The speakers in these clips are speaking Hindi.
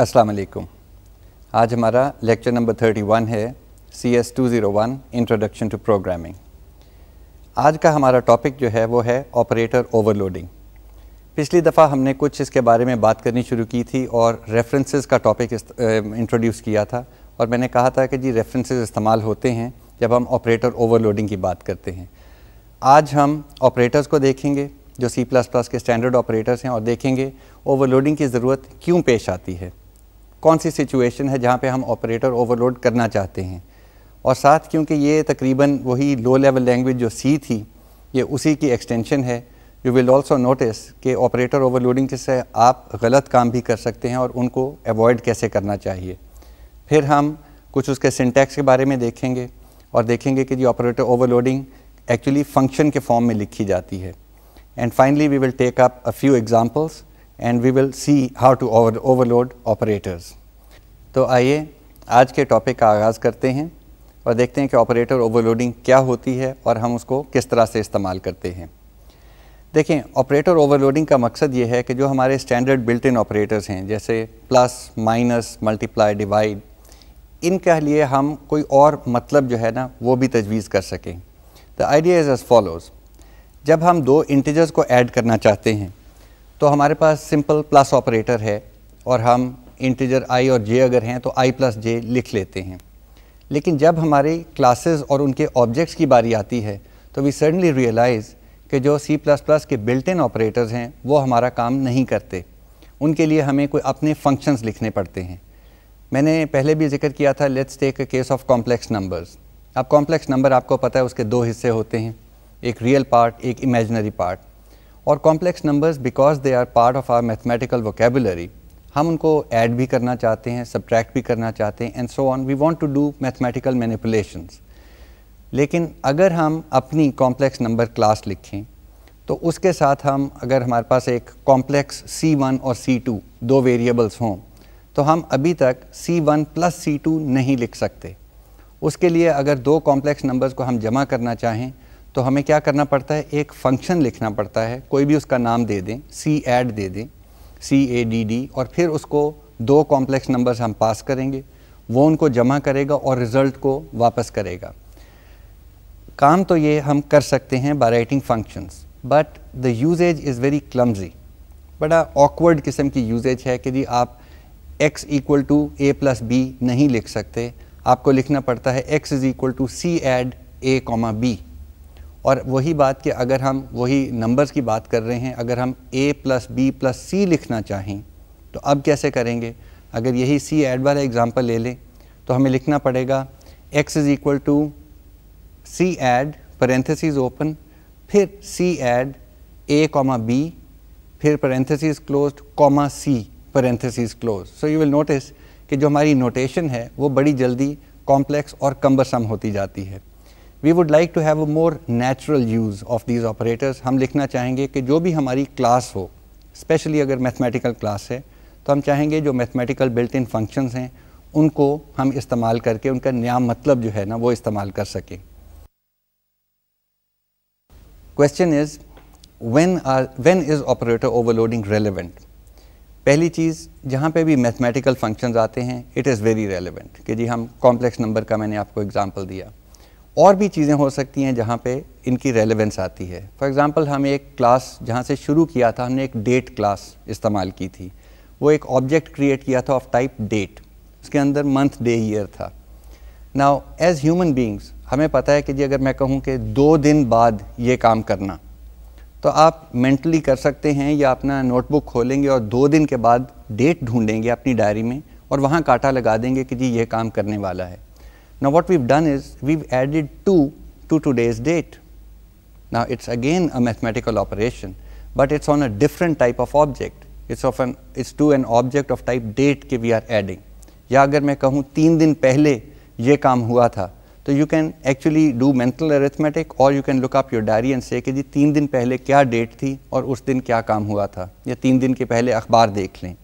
अस्सलाम वालेकुम आज हमारा लेक्चर नंबर 31 है C S two zero one introduction to programming आज का हमारा टॉपिक जो है वो है ऑपरेटर ओवरलोडिंग पिछली दफ़ा हमने कुछ इसके बारे में बात करनी शुरू की थी और रेफरेंसेस का टॉपिक इंट्रोड्यूस किया था और मैंने कहा था कि जी रेफरेंसेस इस्तेमाल होते हैं जब हम ऑपरेटर ओवरलोडिंग की बात करते हैं आज हम ऑपरेटर्स को देखेंगे जो C++ के स्टैंडर्ड ऑपरेटर्स हैं और देखेंगे ओवरलोडिंग की ज़रूरत क्यों पेश आती है कौन सी सिचुएशन है जहाँ पे हम ऑपरेटर ओवरलोड करना चाहते हैं और साथ क्योंकि ये तकरीबन वही लो लेवल लैंग्वेज जो सी थी ये उसी की एक्सटेंशन है यू विल ऑल्सो नोटिस कि ऑपरेटर ओवरलोडिंग से आप गलत काम भी कर सकते हैं और उनको अवॉइड कैसे करना चाहिए फिर हम कुछ उसके सिंटैक्स के बारे में देखेंगे और देखेंगे कि जी ऑपरेटर ओवरलोडिंग एक्चुअली फंक्शन के फॉर्म में लिखी जाती है and finally we will take up a few examples and we will see how to overload operators तो आइए आज के टॉपिक का आगाज़ करते हैं और देखते हैं कि ऑपरेटर ओवरलोडिंग क्या होती है और हम उसको किस तरह से इस्तेमाल करते हैं देखें ऑपरेटर ओवरलोडिंग का मकसद ये है कि जो हमारे स्टैंडर्ड बिल्ट इन ऑपरेटर्स हैं जैसे प्लस माइनस मल्टीप्लाई डिवाइड इनके लिए हम कोई और मतलब जो है ना वो भी तजवीज़ कर सकें the idea is as follows जब हम दो इंटीजर्स को ऐड करना चाहते हैं तो हमारे पास सिंपल प्लस ऑपरेटर है और हम इंटीजर आई और जे अगर हैं तो आई प्लस जे लिख लेते हैं लेकिन जब हमारी क्लासेस और उनके ऑब्जेक्ट्स की बारी आती है तो वी सडनली रियलाइज़ कि जो सी प्लस प्लस के बिल्ट इन ऑपरेटर्स हैं वो हमारा काम नहीं करते उनके लिए हमें कोई अपने फंक्शंस लिखने पड़ते हैं मैंने पहले भी जिक्र किया था let's take a case of complex numbers अब कॉम्प्लेक्स नंबर आपको पता है उसके दो हिस्से होते हैं एक रियल पार्ट एक इमेजनरी पार्ट और complex numbers because they are part of our mathematical vocabulary हम उनको ऐड भी करना चाहते हैं सब्ट्रैक्ट भी करना चाहते हैं and so on we want to do mathematical manipulations लेकिन अगर हम अपनी कॉम्प्लेक्स नंबर क्लास लिखें तो उसके साथ हम अगर हमारे पास एक कॉम्प्लेक्स C1 और C2 दो वेरिएबल्स हों तो हम अभी तक C1 वन प्लस सी नहीं लिख सकते उसके लिए अगर दो कॉम्प्लेक्स नंबर्स को हम जमा करना चाहें तो हमें क्या करना पड़ता है एक फंक्शन लिखना पड़ता है कोई भी उसका नाम दे दें सी एड दे दें सी ए डी डी और फिर उसको दो कॉम्प्लेक्स नंबर्स हम पास करेंगे वो उनको जमा करेगा और रिज़ल्ट को वापस करेगा काम तो ये हम कर सकते हैं by writing functions but the usages is very clumsy बड़ा ऑकवर्ड किस्म की यूजेज है कि जी आप x equal to A plus B नहीं लिख सकते आपको लिखना पड़ता है x is equal to C add A comma B और वही बात कि अगर हम वही नंबर्स की बात कर रहे हैं अगर हम A plus B plus C लिखना चाहें तो अब कैसे करेंगे अगर यही सी एड वाला एग्ज़ाम्पल ले लें तो हमें लिखना पड़ेगा x is equal to C add parenthesis open फिर C add A comma B फिर parenthesis close comma C parenthesis close so you will notice कि जो हमारी नोटेशन है वो बड़ी जल्दी कॉम्प्लेक्स और कम्बरसम होती जाती है we would like to have a more natural use of these operators हम लिखना चाहेंगे कि जो भी हमारी क्लास हो स्पेशली अगर मैथमेटिकल क्लास है तो हम चाहेंगे जो मैथमेटिकल बिल्ट इन फंक्शंस हैं उनको हम इस्तेमाल करके उनका नया मतलब जो है ना वो इस्तेमाल कर सकें question is when or when is operator overloading relevant पहली चीज़ जहाँ पे भी मैथमेटिकल फंक्शंस आते हैं इट इज़ वेरी रेलिवेंट कि जी हम कॉम्प्लेक्स नंबर का मैंने आपको एग्जांपल दिया और भी चीज़ें हो सकती हैं जहाँ पे इनकी रेलेवेंस आती है फॉर एग्ज़ाम्पल हम एक क्लास जहाँ से शुरू किया था हमने एक डेट क्लास इस्तेमाल की थी वो एक ऑब्जेक्ट क्रिएट किया था ऑफ टाइप डेट उसके अंदर मंथ डे ईयर था नाउ एज ह्यूमन बींग्स हमें पता है कि जी अगर मैं कहूँ कि दो दिन बाद ये काम करना तो आप मेंटली कर सकते हैं या अपना नोटबुक खोलेंगे और दो दिन के बाद डेट ढूंढेंगे अपनी डायरी में और वहाँ काटा लगा देंगे कि जी ये काम करने वाला है Now what we've done is we've added 2 to today's date. Now it's again a mathematical operation, but it's on a different type of object. It's of an it's to an object of type date के we are adding. या अगर मैं कहूँ तीन दिन पहले ये काम हुआ था तो you can actually do mental arithmetic और you can look up your diary and say कि जी तीन दिन पहले क्या डेट थी और उस दिन क्या काम हुआ था या तीन दिन के पहले अखबार देख लें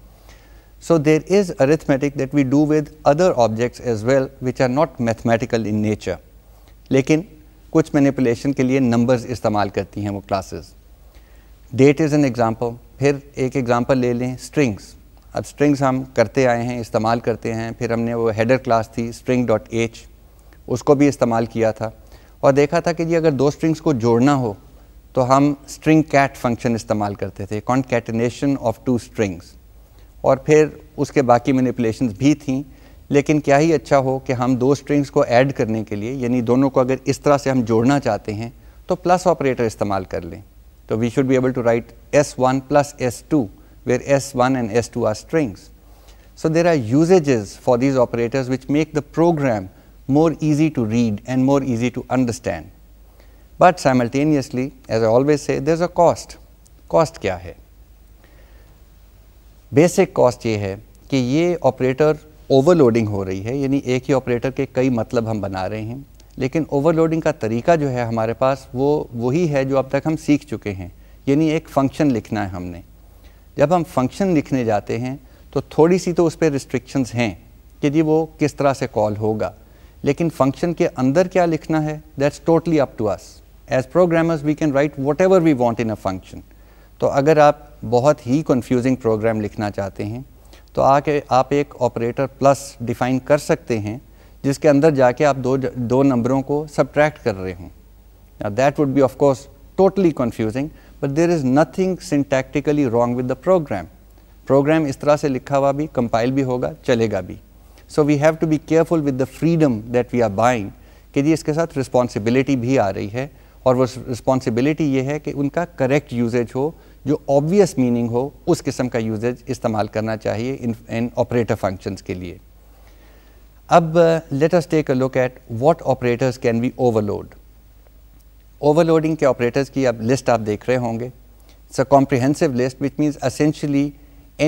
So there is arithmetic that we do with other objects as well which are not mathematical in nature. लेकिन कुछ मैनिपुलेशन के लिए नंबर्स इस्तेमाल करती हैं वो classes date is an example फिर एक एग्ज़ाम्पल ले लें स्ट्रिंग्स अब स्ट्रिंग्स हम करते आए हैं इस्तेमाल करते हैं फिर हमने वो हेडर क्लास थी स्ट्रिंग डॉट एच उसको भी इस्तेमाल किया था और देखा था कि जी अगर दो स्ट्रिंग्स को जोड़ना हो तो हम स्ट्रिंग कैट फंक्शन इस्तेमाल करते थे कॉन्कैटिनेशन ऑफ टू स्ट्रिंग्स और फिर उसके बाकी मैनिपुलेशन भी थी लेकिन क्या ही अच्छा हो कि हम दो स्ट्रिंग्स को ऐड करने के लिए यानी दोनों को अगर इस तरह से हम जोड़ना चाहते हैं तो प्लस ऑपरेटर इस्तेमाल कर लें तो we should be able to write S one plus S two where S one and S two are strings so there are usages for these operators which make the program more easy to read and more easy to understand but simultaneously as always say there is a cost cost क्या है बेसिक कॉस्ट ये है कि ये ऑपरेटर ओवरलोडिंग हो रही है यानी एक ही ऑपरेटर के कई मतलब हम बना रहे हैं लेकिन ओवरलोडिंग का तरीका जो है हमारे पास वो वही है जो अब तक हम सीख चुके हैं यानी एक फंक्शन लिखना है हमने जब हम फंक्शन लिखने जाते हैं तो थोड़ी सी तो उस पर रिस्ट्रिक्शंस हैं कि जी वो किस तरह से कॉल होगा लेकिन फंक्शन के अंदर क्या लिखना है that's totally up to us as programmers we can write whatever we want in a function तो अगर आप बहुत ही कंफ्यूजिंग प्रोग्राम लिखना चाहते हैं तो आके आप एक ऑपरेटर प्लस डिफ़ाइन कर सकते हैं जिसके अंदर जाके आप दो दो नंबरों को सब्ट्रैक्ट कर रहे हों that would be of course totally confusing but there is nothing syntactically wrong with the program program इस तरह से लिखा हुआ भी कंपाइल भी होगा चलेगा भी so we have to be careful with the freedom that we are buying कि जी इसके साथ रिस्पॉन्सिबिलिटी भी आ रही है और वो रिस्पॉन्सिबिलिटी ये है कि उनका करेक्ट यूजेज हो जो ऑब्वियस मीनिंग हो उस किस्म का यूजेज इस्तेमाल करना चाहिए इन इन ऑपरेटर फंक्शंस के लिए अब let us take a look at what operators can be overload overloading के ऑपरेटर्स की अब लिस्ट आप देख रहे होंगे it's a comprehensive list which means essentially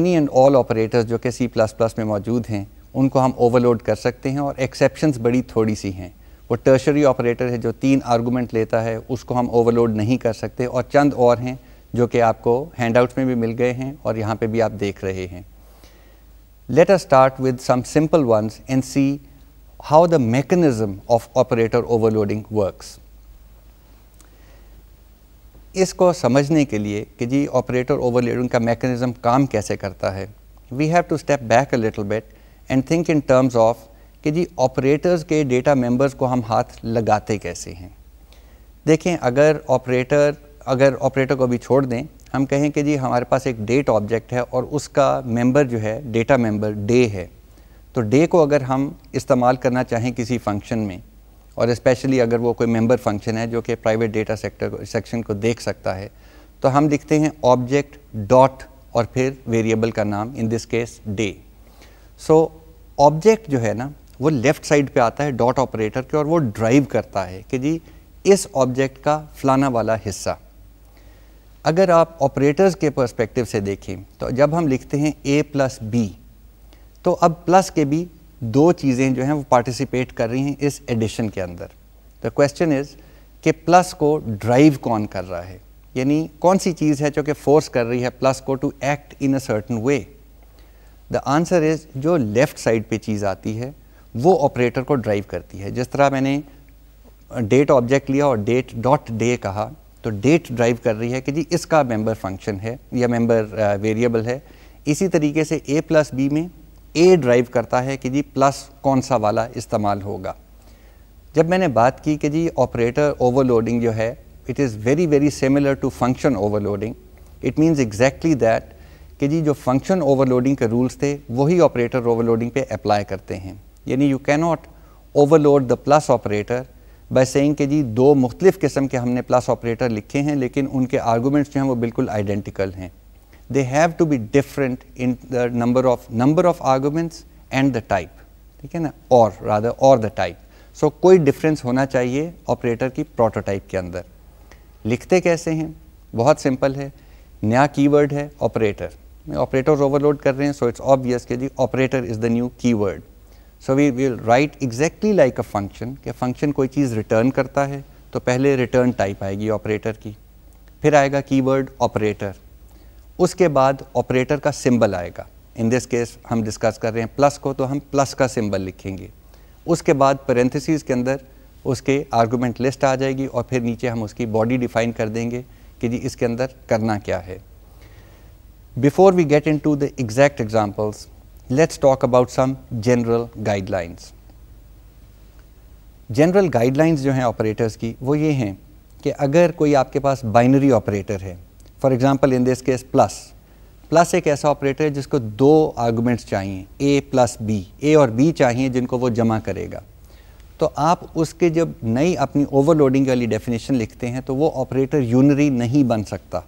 any and all operators जो कि सी प्लस प्लस में मौजूद हैं उनको हम ओवरलोड कर सकते हैं और एक्सेप्शंस बड़ी थोड़ी सी हैं वो टर्शरी ऑपरेटर है जो तीन आर्गूमेंट लेता है उसको हम ओवरलोड नहीं कर सकते और चंद और हैं जो कि आपको हैंडआउट्स में भी मिल गए हैं और यहाँ पे भी आप देख रहे हैं let us start with some simple ones and see how the mechanism of operator overloading works. इसको समझने के लिए कि जी ऑपरेटर ओवरलोडिंग का मैकेनिज्म काम कैसे करता है we have to step back a little bit and think in terms of कि जी ऑपरेटर्स के डेटा मेंबर्स को हम हाथ लगाते कैसे हैं देखें अगर ऑपरेटर अगर ऑपरेटर को अभी छोड़ दें हम कहें कि जी हमारे पास एक डेट ऑब्जेक्ट है और उसका मेंबर जो है डेटा मेंबर डे है तो डे को अगर हम इस्तेमाल करना चाहें किसी फंक्शन में और इस्पेशली अगर वो कोई मेंबर फंक्शन है जो कि प्राइवेट डेटा सेक्टर सेक्शन को देख सकता है तो हम लिखते हैं ऑब्जेक्ट डॉट और फिर वेरिएबल का नाम in this case day so object जो है ना वो लेफ़्ट साइड पे आता है डॉट ऑपरेटर के और वो ड्राइव करता है कि जी इस ऑब्जेक्ट का फलाना वाला हिस्सा अगर आप ऑपरेटर्स के पर्सपेक्टिव से देखें तो जब हम लिखते हैं ए प्लस बी तो अब प्लस के भी दो चीज़ें जो हैं वो पार्टिसिपेट कर रही हैं इस एडिशन के अंदर द क्वेश्चन इज़ कि प्लस को ड्राइव कौन कर रहा है यानी कौन सी चीज़ है जो कि फोर्स कर रही है प्लस को to act in a certain way the answer is जो लेफ़्ट साइड पे चीज़ आती है वो ऑपरेटर को ड्राइव करती है जिस तरह मैंने डेट ऑब्जेक्ट लिया और डेट डॉट डे कहा तो डेट ड्राइव कर रही है कि जी इसका मेंबर फंक्शन है या मेंबर वेरिएबल uh, है इसी तरीके से ए प्लस बी में ए ड्राइव करता है कि जी प्लस कौन सा वाला इस्तेमाल होगा जब मैंने बात की कि जी ऑपरेटर ओवरलोडिंग जो है it is very very similar to function overloading it means exactly that कि जी जो फंक्शन ओवरलोडिंग के रूल्स थे वही ऑपरेटर ओवरलोडिंग पे अप्लाई करते हैं यानी you can not overload the plus operator by saying जी दो मुख्तलिफ़ किस्म के हमने प्लस ऑपरेटर लिखे हैं लेकिन उनके आर्गूमेंट्स जो हैं वो बिल्कुल आइडेंटिकल हैं they have to be different in the number of number of arguments and the type ठीक है ना और राधा और द टाइप सो कोई डिफरेंस होना चाहिए ऑपरेटर की प्रोटोटाइप के अंदर लिखते कैसे हैं बहुत सिंपल है नया कीवर्ड है ऑपरेटर ऑपरेटर ओवरलोड कर रहे हैं सो इट्स ऑब्वियस के जी operator is the new keyword so we will write exactly like a function कि फंक्शन कोई चीज़ रिटर्न करता है तो पहले रिटर्न टाइप आएगी ऑपरेटर की फिर आएगा कीवर्ड ऑपरेटर उसके बाद ऑपरेटर का सिंबल आएगा इन दिस केस हम डिस्कस कर रहे हैं प्लस को तो हम प्लस का सिंबल लिखेंगे उसके बाद पेरेंथिस के अंदर उसके आर्गूमेंट लिस्ट आ जाएगी और फिर नीचे हम उसकी बॉडी डिफाइन कर देंगे कि जी इसके अंदर करना क्या है before we get into the exact examples let's talk about some general guidelines. General guidelines जो हैं ऑपरेटर्स की वो ये हैं कि अगर कोई आपके पास बाइनरी ऑपरेटर है for example in this case plus plus एक ऐसा ऑपरेटर है जिसको दो आर्गूमेंट्स चाहिए ए प्लस बी ए और बी चाहिए जिनको वो जमा करेगा तो आप उसके जब नई अपनी ओवरलोडिंग वाली डेफिनेशन लिखते हैं तो वो ऑपरेटर यूनरी नहीं बन सकता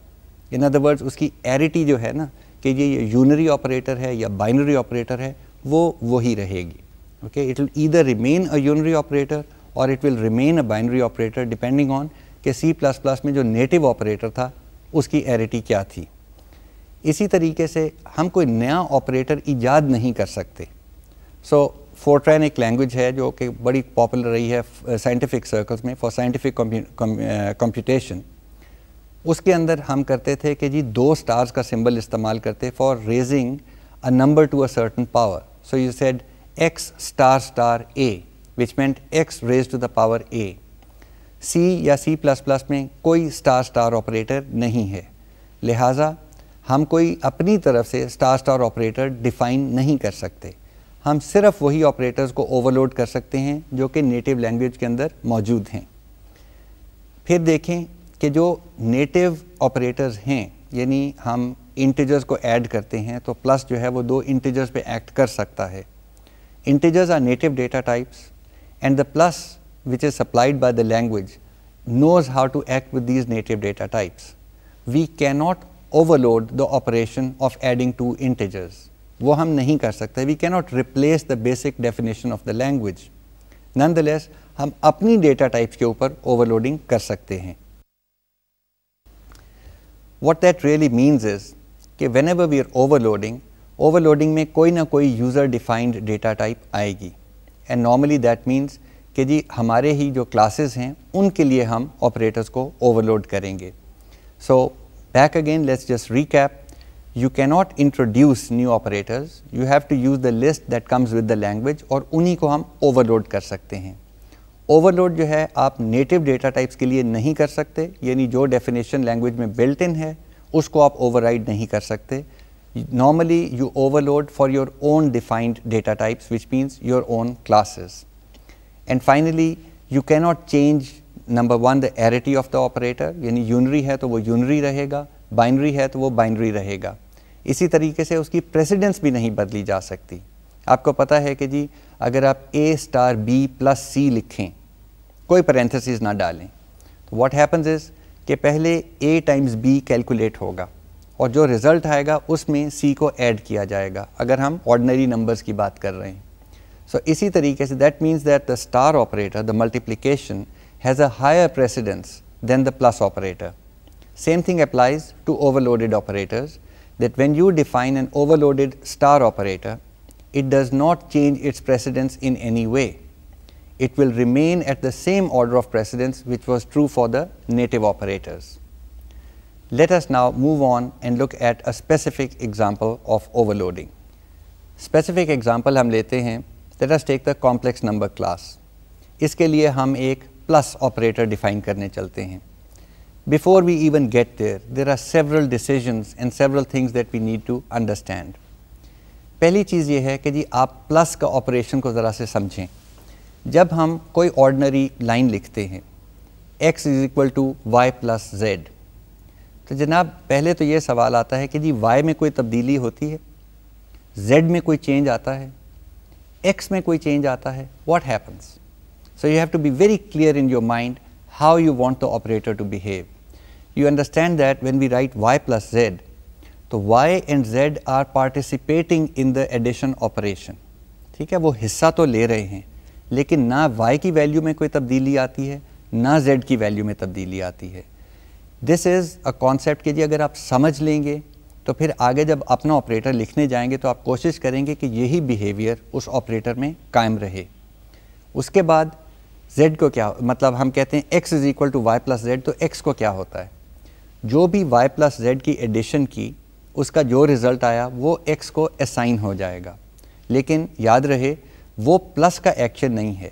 इन अदर वर्ड्स उसकी एरिटी जो है ना कि ये यूनरी ऑपरेटर है या बाइनरी ऑपरेटर है वो वही रहेगी okay it will either remain a unary operator और it will remain a binary operator depending on कि सी प्लस प्लस में जो नेटिव ऑपरेटर था उसकी एरिटी क्या थी इसी तरीके से हम कोई नया ऑपरेटर ईजाद नहीं कर सकते सो फोर्ट्रैन एक लैंग्वेज है जो कि बड़ी पॉपुलर रही है साइंटिफिक सर्कल्स में फॉर साइंटिफिक कंप्यूटेशन उसके अंदर हम करते थे कि जी दो स्टार्स का सिंबल इस्तेमाल करते for raising a number to a certain power so you said x star star A which meant x raise to the power A C या सी प्लस प्लस में कोई स्टार स्टार ऑपरेटर नहीं है लिहाजा हम कोई अपनी तरफ से स्टार स्टार ऑपरेटर डिफ़ाइन नहीं कर सकते हम सिर्फ वही ऑपरेटर्स को ओवरलोड कर सकते हैं जो कि नेटिव लैंग्वेज के अंदर मौजूद हैं फिर देखें कि जो नेटिव ऑपरेटर्स हैं यानी हम इंटीजर्स को ऐड करते हैं तो प्लस जो है वो दो इंटीजर्स पे एक्ट कर सकता है integers are native data types the plus which is supplied by the language knows how to act with these native data types we can not overload the operation of adding to integers वो हम नहीं कर सकते we cannot replace the basic definition of the language nonetheless हम अपनी डेटा टाइप्स के ऊपर ओवरलोडिंग कर सकते हैं what that really means is कि whenever we are overloading overloading में कोई ना कोई यूज़र डिफाइंड डेटा टाइप आएगी एंड नॉर्मली दैट मीन्स कि जी हमारे ही जो क्लासेज हैं उनके लिए हम ऑपरेटर्स को ओवरलोड करेंगे so back again let's just recap you cannot introduce new operators you have to use the list that comes with the language और उन्हीं को हम ओवरलोड कर सकते हैं ओवरलोड जो है आप नेटिव डेटा टाइप्स के लिए नहीं कर सकते यानी जो डेफिनेशन लैंग्वेज में बिल्ट इन है उसको आप ओवरराइड नहीं कर सकते normally you overload for your own defined data types which means your own classes and finally you cannot change number one the arity of the operator यानी यूनरी है तो वो यूनरी रहेगा बाइनरी है तो वो बाइनरी रहेगा इसी तरीके से उसकी प्रेसिडेंस भी नहीं बदली जा सकती आपको पता है कि जी अगर आप a star b plus c लिखें कोई पैरेंथेसिस ना डालें तो व्हाट हैपन्स इज़ कि पहले ए टाइम्स बी कैलकुलेट होगा और जो रिज़ल्ट आएगा उसमें सी को ऐड किया जाएगा अगर हम ऑर्डनरी नंबर्स की बात कर रहे हैं सो so, इसी तरीके से that means that the star operator the multiplication has a higher precedence than the plus operator Same thing applies to overloaded operators that when you define an overloaded star operator, it does not change its precedence in any way it will remain at the same order of precedence which was true for the native operators. Let us now move on and look at a specific example of overloading. Specific example हम लेते हैं let us take the complex number class. इसके लिए हम एक plus operator define करने चलते हैं Before we even get there, there are several decisions and several things that we need to understand. पहली चीज़ ये है कि जी आप plus का operation को ज़रा से समझें जब हम कोई ऑर्डनरी लाइन लिखते हैं x is equal to y plus z तो जनाब पहले तो ये सवाल आता है कि जी y में कोई तब्दीली होती है z में कोई चेंज आता है x में कोई चेंज आता है what happens so you have to be very clear in your mind how you want the operator to behave you understand that when we write y plus z तो y and z are participating in the addition operation ठीक है वो हिस्सा तो ले रहे हैं लेकिन ना वाई की वैल्यू में कोई तब्दीली आती है ना जेड की वैल्यू में तब्दीली आती है दिस इज़ अ कॉन्सेप्ट के जी अगर आप समझ लेंगे तो फिर आगे जब अपना ऑपरेटर लिखने जाएंगे तो आप कोशिश करेंगे कि यही बिहेवियर उस ऑपरेटर में कायम रहे उसके बाद z को क्या मतलब हम कहते हैं x is equal to y plus z तो x को क्या होता है जो भी y प्लस जेड की एडिशन की उसका जो रिज़ल्ट आया वो x को असाइन हो जाएगा लेकिन याद रहे वो प्लस का एक्शन नहीं है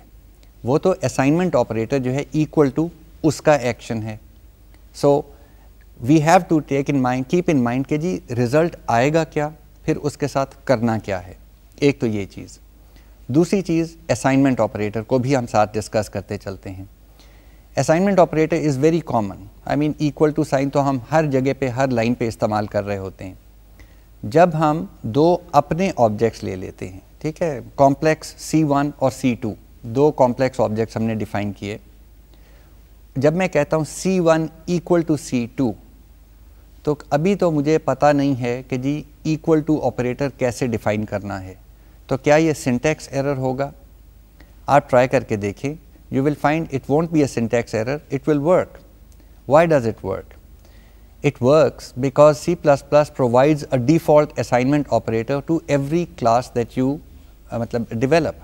वो तो असाइनमेंट ऑपरेटर जो है इक्वल टू उसका एक्शन है so we have to take in mind keep in mind के जी रिज़ल्ट आएगा क्या फिर उसके साथ करना क्या है एक तो ये चीज़ दूसरी चीज़ असाइनमेंट ऑपरेटर को भी हम साथ डिस्कस करते चलते हैं assignment operator is very common I mean equal to sign तो हम हर जगह पे हर लाइन पे इस्तेमाल कर रहे होते हैं जब हम दो अपने ऑब्जेक्ट्स ले लेते हैं ठीक है कॉम्प्लेक्स C1 और C2 दो कॉम्प्लेक्स ऑब्जेक्ट्स हमने डिफाइन किए जब मैं कहता हूँ C1 वन इक्वल टू सी तो अभी तो मुझे पता नहीं है कि जी इक्वल टू ऑपरेटर कैसे डिफाइन करना है तो क्या ये सिंटेक्स एरर होगा आप ट्राई करके देखें you will find it won't be a error it will work why does it work it work because C plus plus provides a default assignment operator to every class that you Uh, मतलब डिवेलप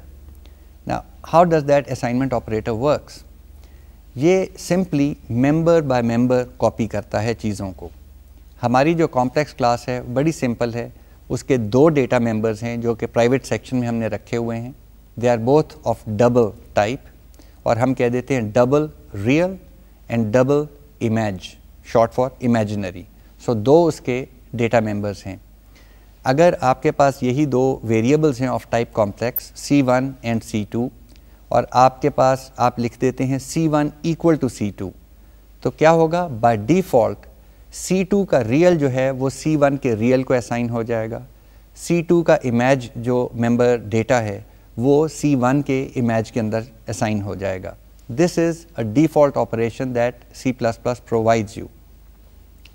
ना how does that assignment operator works? ये simply member by member copy करता है चीज़ों को हमारी जो कॉम्प्लेक्स क्लास है बड़ी सिंपल है उसके दो डेटा मेंबर्स हैं जो कि प्राइवेट सेक्शन में हमने रखे हुए हैं they are both of double type और हम कह देते हैं double real and double image short for imaginary so दो उसके डेटा मेंबर्स हैं अगर आपके पास यही दो वेरिएबल्स हैं of type complex c one and c two और आपके पास आप लिख देते हैं c one equal to c two तो क्या होगा बाय डिफ़ॉल्ट सी टू का रियल जो है वो सी वन के रियल को असाइन हो जाएगा सी टू का इमेज जो मेंबर डेटा है वो सी वन के इमेज के अंदर असाइन हो जाएगा this is a default operation that C plus plus provides you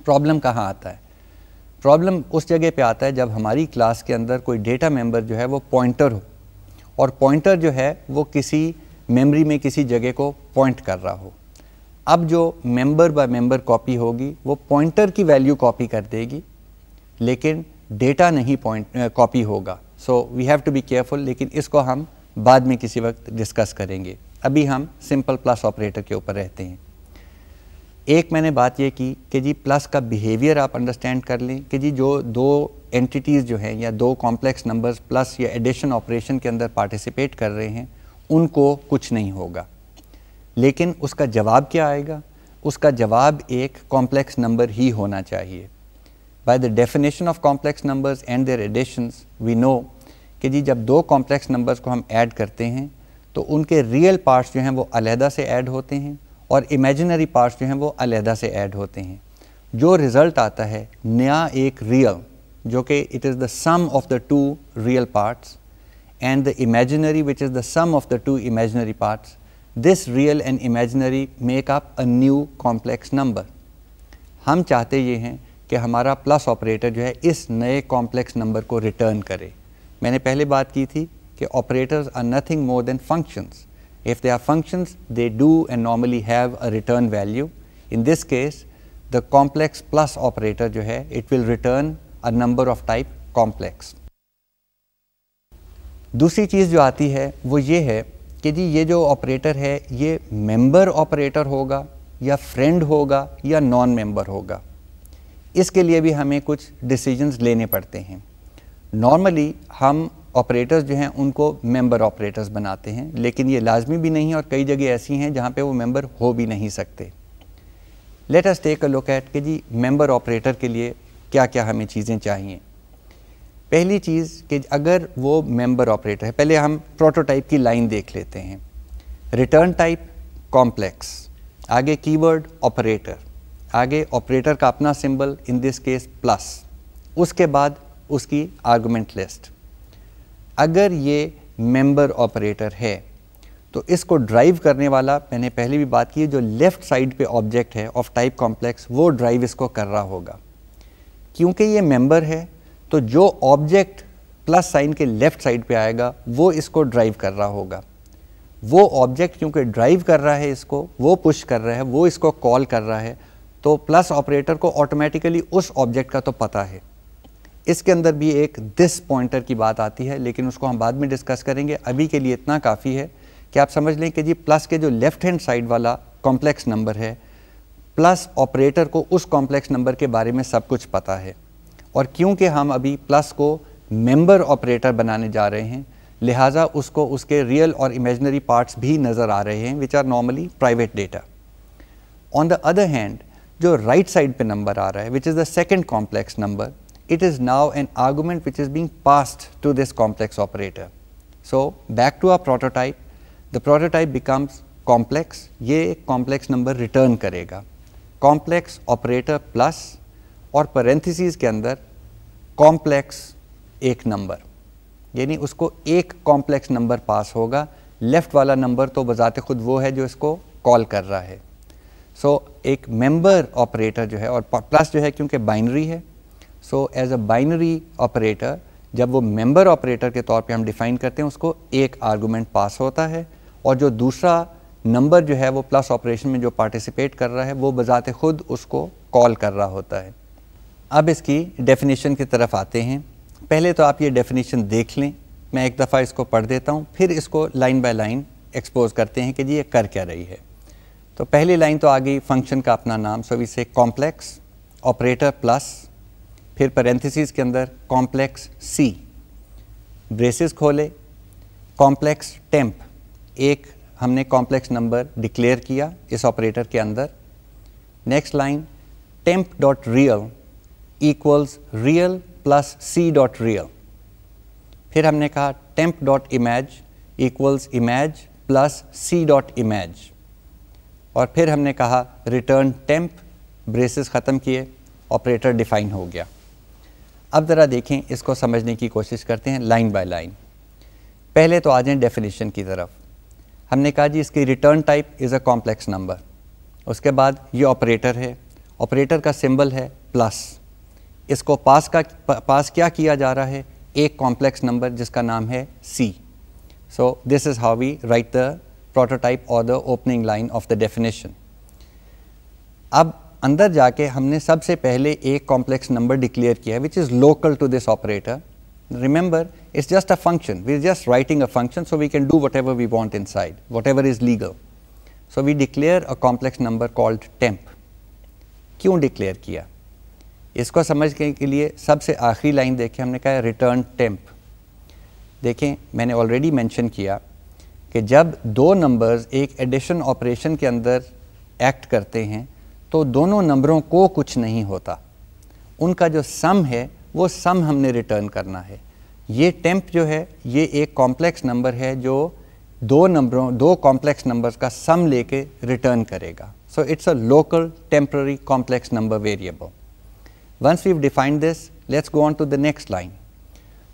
problem कहाँ आता है प्रॉब्लम उस जगह पे आता है जब हमारी क्लास के अंदर कोई डेटा मेंबर जो है वो पॉइंटर हो और पॉइंटर जो है वो किसी मेमोरी में किसी जगह को पॉइंट कर रहा हो अब जो मेंबर बाय मेंबर कॉपी होगी वो पॉइंटर की वैल्यू कॉपी कर देगी लेकिन डेटा नहीं पॉइंट कॉपी होगा so we have to be careful लेकिन इसको हम बाद में किसी वक्त डिस्कस करेंगे अभी हम सिंपल प्लस ऑपरेटर के ऊपर रहते हैं एक मैंने बात ये की कि जी प्लस का बिहेवियर आप अंडरस्टैंड कर लें कि जी जो दो एंटिटीज़ जो हैं या दो कॉम्प्लेक्स नंबर्स प्लस या एडिशन ऑपरेशन के अंदर पार्टिसिपेट कर रहे हैं उनको कुछ नहीं होगा लेकिन उसका जवाब क्या आएगा उसका जवाब एक कॉम्प्लेक्स नंबर ही होना चाहिए by the definition of complex numbers and their additions we know कि जी जब दो कॉम्प्लेक्स नंबर्स को हम ऐड करते हैं तो उनके रियल पार्ट्स जो हैं वो अलहदा से ऐड होते हैं और इमेजिनरी पार्ट्स जो हैं वो अलहदा से ऐड होते हैं जो रिज़ल्ट आता है नया एक रियल जो कि it is the sum of the two real parts and the imaginary which is the sum of the two imaginary parts this real and imaginary make up a new complex number हम चाहते ये हैं कि हमारा प्लस ऑपरेटर जो है इस नए कॉम्प्लेक्स नंबर को रिटर्न करे मैंने पहले बात की थी कि operators are nothing more than functions If they are functions, they do and normally have a return value. In this case, the complex plus operator jo hai it will return a number of type complex. dusri cheez jo aati hai wo ye hai ki ji ye jo operator hai ye member operator hoga ya friend hoga ya non member hoga इसके लिए भी हमें कुछ डिसीजंस लेने पड़ते हैं नॉर्मली हम ऑपरेटर्स जो हैं उनको मेंबर ऑपरेटर्स बनाते हैं लेकिन ये लाजमी भी नहीं और कई जगह ऐसी हैं जहाँ पे वो मेंबर हो भी नहीं सकते let us take a look at कि जी मेंबर ऑपरेटर के लिए क्या क्या हमें चीज़ें चाहिए पहली चीज़ कि अगर वो मेंबर ऑपरेटर है पहले हम प्रोटोटाइप की लाइन देख लेते हैं रिटर्न टाइप कॉम्प्लेक्स आगे कीवर्ड ऑपरेटर आगे ऑपरेटर का अपना symbol in this case plus उसके बाद उसकी आर्गूमेंट लिस्ट अगर ये मेंबर ऑपरेटर है तो इसको ड्राइव करने वाला मैंने पहले भी बात की जो लेफ़्ट साइड पे ऑब्जेक्ट है ऑफ टाइप कॉम्प्लेक्स वो ड्राइव इसको कर रहा होगा क्योंकि ये मेंबर है तो जो ऑब्जेक्ट प्लस साइन के लेफ़्ट साइड पे आएगा वो इसको ड्राइव कर रहा होगा वो ऑब्जेक्ट क्योंकि ड्राइव कर रहा है इसको वो पुश कर रहा है वो इसको कॉल कर रहा है तो प्लस ऑपरेटर को ऑटोमेटिकली उस ऑब्जेक्ट का तो पता है इसके अंदर भी एक दिस पॉइंटर की बात आती है लेकिन उसको हम बाद में डिस्कस करेंगे अभी के लिए इतना काफ़ी है कि आप समझ लें कि जी प्लस के जो लेफ्ट हैंड साइड वाला कॉम्प्लेक्स नंबर है प्लस ऑपरेटर को उस कॉम्प्लेक्स नंबर के बारे में सब कुछ पता है और क्योंकि हम अभी प्लस को मेंबर ऑपरेटर बनाने जा रहे हैं लिहाजा उसको उसके रियल और इमेजनरी पार्ट्स भी नज़र आ रहे हैं which are normally private data on the other hand जो राइट साइड पे नंबर आ रहा है which is the second complex number it is now an argument which is being passed to this complex operator. So, back to our prototype, the prototype becomes complex, ye complex number return karega. complex operator plus or parentheses ke andar complex ek number Yani usko ek complex number pass hoga, left wala number to bazate khud wo hai jo isko call kar raha hai. so, ek member operator jo hai aur plus jo hai क्योंकि binary hai, so as a binary operator जब वो मेंबर ऑपरेटर के तौर पे हम डिफाइन करते हैं उसको एक आर्गूमेंट पास होता है और जो दूसरा नंबर जो है वो प्लस ऑपरेशन में जो पार्टिसिपेट कर रहा है वो बज़ात खुद उसको कॉल कर रहा होता है अब इसकी डेफिनेशन की तरफ आते हैं पहले तो आप ये डेफिनेशन देख लें मैं एक दफ़ा इसको पढ़ देता हूँ फिर इसको लाइन बाय लाइन एक्सपोज करते हैं कि जी ये कर क्या रही है तो पहली लाइन तो आ गई फंक्शन का अपना नाम so we say complex operator plus फिर पैरेंथिस के अंदर कॉम्प्लेक्स सी ब्रेसेस खोले कॉम्प्लेक्स टेम्प एक हमने कॉम्प्लेक्स नंबर डिक्लेयर किया इस ऑपरेटर के अंदर next line temp dot real equals real plus c dot real फिर हमने कहा temp dot image equals image plus c dot image और फिर हमने कहा रिटर्न टेम्प ब्रेसेस ख़त्म किए ऑपरेटर डिफाइन हो गया अब ज़रा देखें इसको समझने की कोशिश करते हैं लाइन बाय लाइन पहले तो आ जाएँ डेफिनेशन की तरफ हमने कहा जी इसकी return type is a complex number उसके बाद ये ऑपरेटर है ऑपरेटर का सिंबल है प्लस इसको पास का पास क्या किया जा रहा है एक कॉम्प्लेक्स नंबर जिसका नाम है c so this is how we write the prototype और the opening line of the definition अब अंदर जाके हमने सबसे पहले एक कॉम्प्लेक्स नंबर डिक्लेयर किया है which is local to this operator remember it's just a function we is just writing a function so we can do whatever we want inside whatever is legal so we declare a complex number called temp क्यों डिक्लेयर किया इसको समझने के लिए सबसे आखिरी लाइन देखें हमने कहा रिटर्न टेम्प देखें मैंने ऑलरेडी मैंशन किया कि जब दो नंबर्स एक एडिशन ऑपरेशन के अंदर एक्ट करते हैं तो दोनों नंबरों को कुछ नहीं होता उनका जो सम है वो सम हमने रिटर्न करना है ये टेम्प जो है ये एक कॉम्प्लेक्स नंबर है जो दो नंबरों दो कॉम्प्लेक्स नंबर्स का सम लेके रिटर्न करेगा so it's a local temporary complex number variable once we define this let's go on to the next line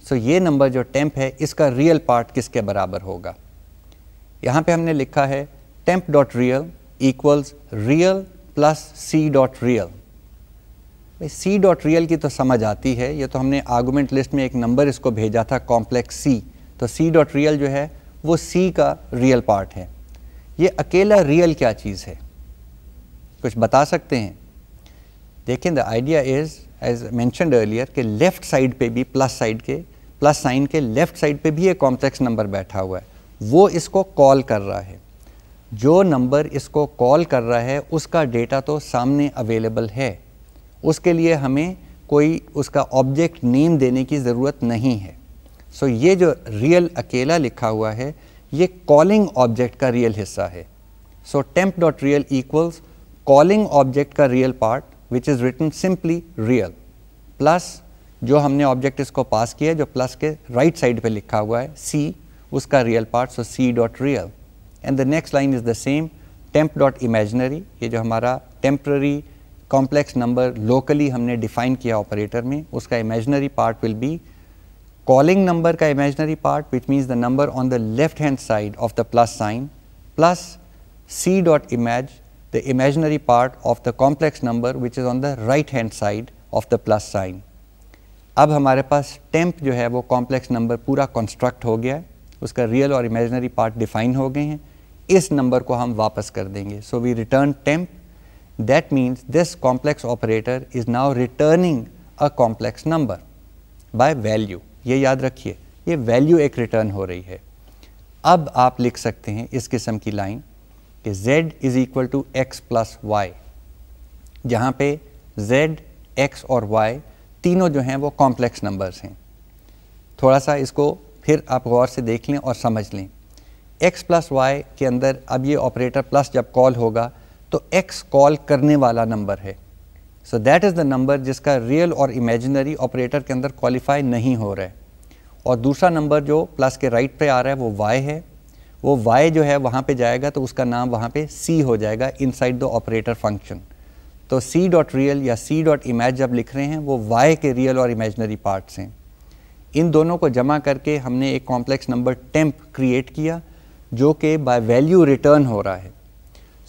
so ये नंबर जो टेम्प है इसका रियल पार्ट किसके बराबर होगा यहाँ पे हमने लिखा है temp dot real equals real plus c dot real भाई सी डॉट रियल की तो समझ आती है ये तो हमने आर्गूमेंट लिस्ट में एक नंबर इसको भेजा था कॉम्प्लेक्स सी तो सी डॉट रियल जो है वो सी का रियल पार्ट है ये अकेला रियल क्या चीज़ है कुछ बता सकते हैं देखें the idea is as mention earlier कि लेफ़्ट साइड पे भी प्लस साइड के प्लस साइन के लेफ़्ट साइड पे भी एक कॉम्प्लेक्स नंबर बैठा हुआ है वो इसको कॉल कर रहा है जो नंबर इसको कॉल कर रहा है उसका डेटा तो सामने अवेलेबल है उसके लिए हमें कोई उसका ऑब्जेक्ट नेम देने की ज़रूरत नहीं है सो so, ये जो रियल अकेला लिखा हुआ है ये कॉलिंग ऑब्जेक्ट का रियल हिस्सा है so temp dot real equals calling object का real part which is written simply real plus जो हमने ऑब्जेक्ट इसको पास किया है जो प्लस के राइट right साइड पे लिखा हुआ है सी उसका real part so c dot real and the next line is the same temp dot imaginary ये जो हमारा टेम्प्ररी कॉम्प्लेक्स नंबर लोकली हमने डिफाइन किया ऑपरेटर में उसका imaginary part will be calling number का imaginary part which means the number on the left hand side of the plus sign plus c dot image the imaginary part of the complex number which is on the right hand side of the plus sign अब हमारे पास टेम्प जो है वो कॉम्प्लेक्स नंबर पूरा कंस्ट्रक्ट हो गया है उसका रियल और इमेजनरी पार्ट डिफाइन हो गए हैं इस नंबर को हम वापस कर देंगे so we return temp that means this complex operator is now returning a complex number by value ये याद रखिए ये वैल्यू एक रिटर्न हो रही है अब आप लिख सकते हैं इस किस्म की लाइन कि z is equal to x plus y जहाँ पे z, x और y तीनों जो हैं वो कॉम्प्लेक्स नंबर्स हैं थोड़ा सा इसको फिर आप गौर से देख लें और समझ लें एक्स प्लस वाई के अंदर अब ये ऑपरेटर प्लस जब कॉल होगा तो एक्स कॉल करने वाला नंबर है so that is the number जिसका रियल और इमेजिनरी ऑपरेटर के अंदर क्वालिफाई नहीं हो रहा है और दूसरा नंबर जो प्लस के राइट पे आ रहा है वो वाई है वो वाई जो है वहाँ पे जाएगा तो उसका नाम वहाँ पे सी हो जाएगा इनसाइड द ऑपरेटर फंक्शन तो सी डॉट रियल या सी डॉट इमेज जब लिख रहे हैं वो वाई के रियल और इमेजनरी पार्ट्स हैं इन दोनों को जमा करके हमने एक कॉम्प्लेक्स नंबर टेम्प क्रिएट किया जो कि बाय वैल्यू रिटर्न हो रहा है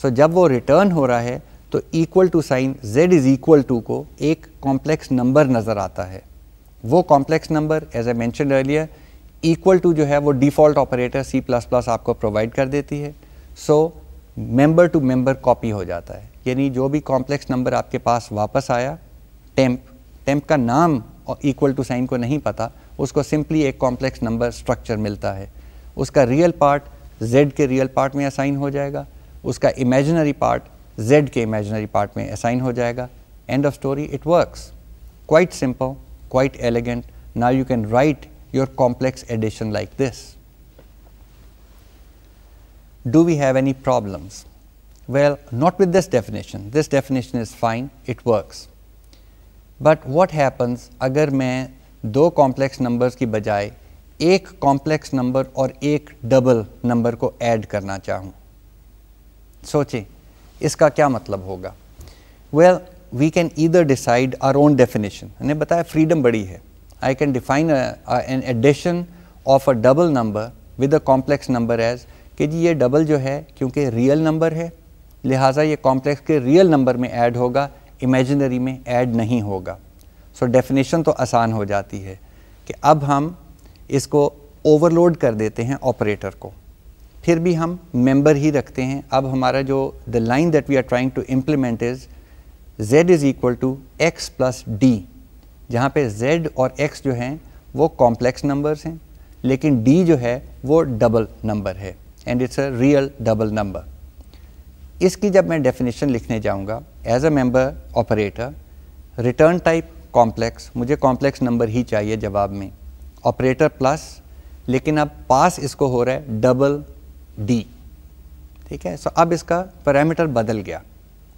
सो so, जब वो रिटर्न हो रहा है तो equal to sign z is equal to को एक कॉम्प्लेक्स नंबर नज़र आता है वो complex number as a mention earlier equal to जो है वो default operator C plus plus आपको प्रोवाइड कर देती है so member to member copy हो जाता है यानी जो भी कॉम्प्लेक्स नंबर आपके पास वापस आया टेम्प टेम्प का नाम और इक्वल टू साइन को नहीं पता उसको सिंपली एक कॉम्प्लेक्स नंबर स्ट्रक्चर मिलता है उसका रियल पार्ट z के real part में assign हो जाएगा उसका part, part z part, imaginary part में असाइन हो जाएगा story. It works. Quite simple. Quite elegant. now you can write your complex addition like this. Do we have any problems? Well, not with this definition. This definition is fine, it works. But what happens अगर मैं दो complex numbers की बजाय एक कॉम्प्लेक्स नंबर और एक डबल नंबर को ऐड करना चाहूँ सोचें इसका क्या मतलब होगा well we can either decide our own definition मैंने बताया फ्रीडम बड़ी है I can define an addition of a double number with a complex number as कि जी ये डबल जो है क्योंकि रियल नंबर है लिहाजा ये कॉम्प्लेक्स के रियल नंबर में ऐड होगा इमेजिनरी में ऐड नहीं होगा सो so, डेफिनेशन तो आसान हो जाती है कि अब हम इसको ओवरलोड कर देते हैं ऑपरेटर को फिर भी हम मेंबर ही रखते हैं अब हमारा जो the line that we are trying to implement is z is equal to x plus d जहाँ पे z और x जो हैं वो कॉम्प्लेक्स नंबर्स हैं लेकिन d जो है वो डबल नंबर है and it's a real double number इसकी जब मैं डेफिनेशन लिखने जाऊँगा as a member operator return type complex मुझे कॉम्प्लेक्स नंबर ही चाहिए जवाब में ऑपरेटर प्लस लेकिन अब पास इसको हो रहा है डबल डी ठीक है सो so, अब इसका पैरामीटर बदल गया